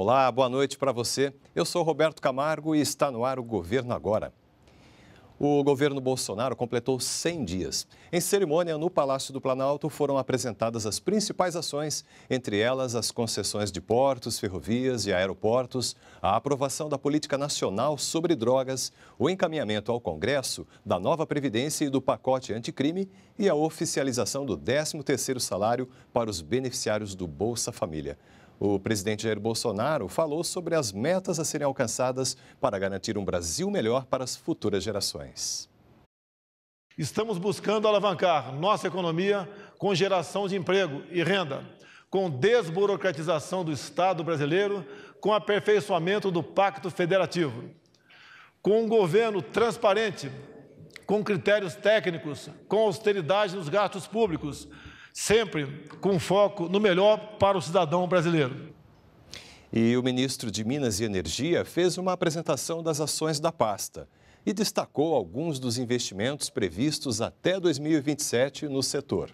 Olá, boa noite para você. Eu sou Roberto Camargo e está no ar o Governo Agora. O governo Bolsonaro completou 100 dias. Em cerimônia no Palácio do Planalto foram apresentadas as principais ações, entre elas as concessões de portos, ferrovias e aeroportos, a aprovação da política nacional sobre drogas, o encaminhamento ao Congresso da nova previdência e do pacote anticrime e a oficialização do 13º salário para os beneficiários do Bolsa Família. O presidente Jair Bolsonaro falou sobre as metas a serem alcançadas para garantir um Brasil melhor para as futuras gerações. Estamos buscando alavancar nossa economia com geração de emprego e renda, com desburocratização do Estado brasileiro, com aperfeiçoamento do Pacto Federativo, com um governo transparente, com critérios técnicos, com austeridade nos gastos públicos, sempre com foco no melhor para o cidadão brasileiro. E o ministro de Minas e Energia fez uma apresentação das ações da pasta e destacou alguns dos investimentos previstos até 2027 no setor.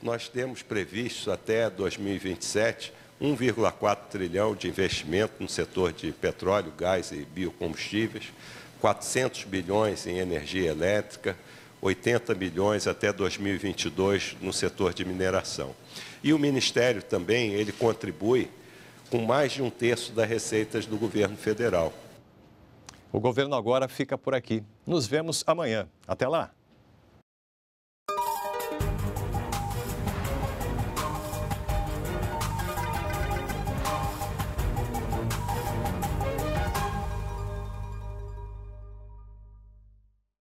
Nós temos previstos até 2027 1,4 trilhão de investimento no setor de petróleo, gás e biocombustíveis, 400 bilhões em energia elétrica, 80 milhões até 2022 no setor de mineração. E o Ministério também, ele contribui com mais de um terço das receitas do governo federal. O governo agora fica por aqui. Nos vemos amanhã. Até lá!